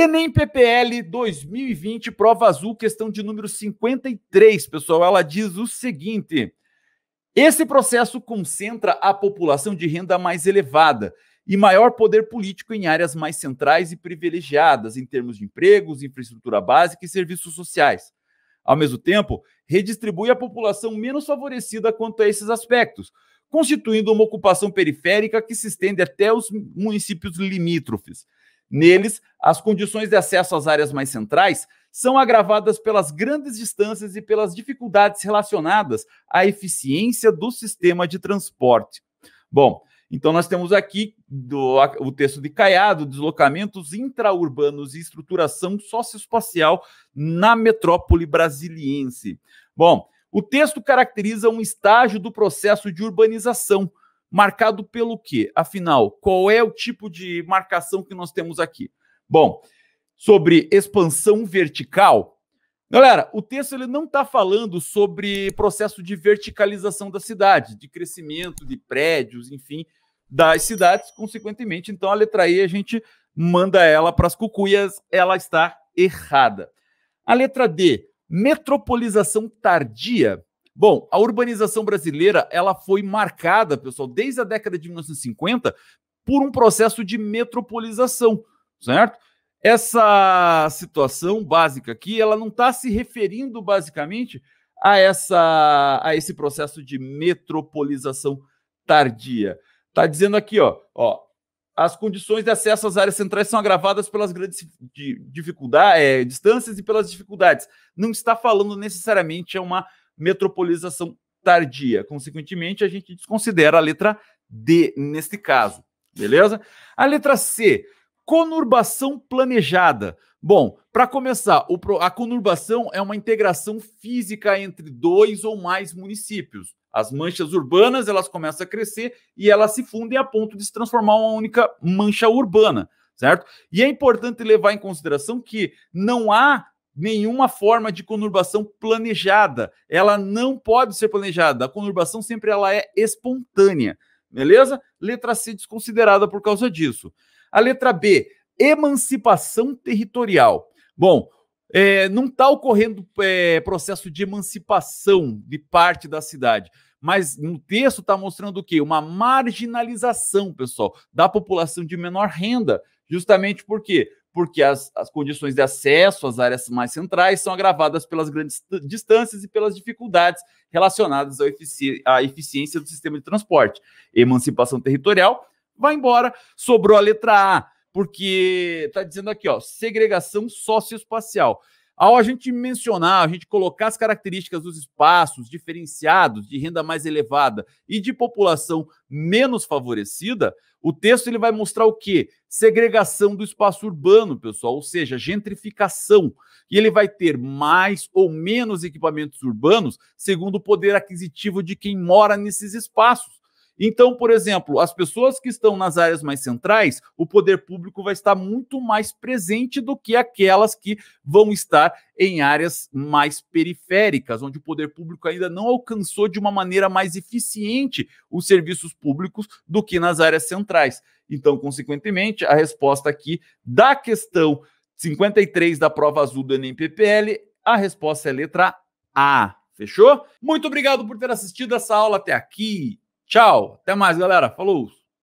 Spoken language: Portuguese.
Enem PPL 2020, prova azul, questão de número 53, pessoal. Ela diz o seguinte: esse processo concentra a população de renda mais elevada e maior poder político em áreas mais centrais e privilegiadas em termos de empregos, infraestrutura básica e serviços sociais. Ao mesmo tempo, redistribui a população menos favorecida quanto a esses aspectos, constituindo uma ocupação periférica que se estende até os municípios limítrofes. Neles, as condições de acesso às áreas mais centrais são agravadas pelas grandes distâncias e pelas dificuldades relacionadas à eficiência do sistema de transporte. Bom, então nós temos aqui do, o texto de Caiado, deslocamentos intraurbanos e estruturação socioespacial na metrópole brasiliense. Bom, o texto caracteriza um estágio do processo de urbanização, Marcado pelo quê? Afinal, qual é o tipo de marcação que nós temos aqui? Bom, sobre expansão vertical, Galera, o texto ele não está falando sobre processo de verticalização da cidade, de crescimento de prédios, enfim, das cidades, consequentemente. Então, a letra E a gente manda ela para as cucuias, ela está errada. A letra D, metropolização tardia. Bom, a urbanização brasileira ela foi marcada, pessoal, desde a década de 1950 por um processo de metropolização, certo? Essa situação básica aqui, ela não está se referindo basicamente a, essa, a esse processo de metropolização tardia. Está dizendo aqui, ó, ó, as condições de acesso às áreas centrais são agravadas pelas grandes dificuldades, eh, é, distâncias e pelas dificuldades. Não está falando necessariamente é uma metropolização tardia. Consequentemente, a gente desconsidera a letra D neste caso, beleza? A letra C, conurbação planejada. Bom, para começar, a conurbação é uma integração física entre dois ou mais municípios. As manchas urbanas elas começam a crescer e elas se fundem a ponto de se transformar uma única mancha urbana, certo? E é importante levar em consideração que não há nenhuma forma de conurbação planejada. Ela não pode ser planejada. A conurbação sempre ela é espontânea, beleza? Letra C desconsiderada por causa disso. A letra B, emancipação territorial. Bom, é, não está ocorrendo é, processo de emancipação de parte da cidade. Mas no texto está mostrando o quê? Uma marginalização, pessoal, da população de menor renda, justamente quê? porque as, as condições de acesso às áreas mais centrais são agravadas pelas grandes distâncias e pelas dificuldades relacionadas à, efici à eficiência do sistema de transporte. Emancipação territorial vai embora, sobrou a letra A, porque está dizendo aqui, ó, segregação socioespacial. Ao a gente mencionar, a gente colocar as características dos espaços diferenciados de renda mais elevada e de população menos favorecida, o texto ele vai mostrar o quê? Segregação do espaço urbano, pessoal, ou seja, gentrificação. E ele vai ter mais ou menos equipamentos urbanos segundo o poder aquisitivo de quem mora nesses espaços. Então, por exemplo, as pessoas que estão nas áreas mais centrais, o poder público vai estar muito mais presente do que aquelas que vão estar em áreas mais periféricas, onde o poder público ainda não alcançou de uma maneira mais eficiente os serviços públicos do que nas áreas centrais. Então, consequentemente, a resposta aqui da questão 53 da prova azul do Enem PPL, a resposta é letra A. Fechou? Muito obrigado por ter assistido essa aula até aqui. Tchau, até mais, galera. Falou!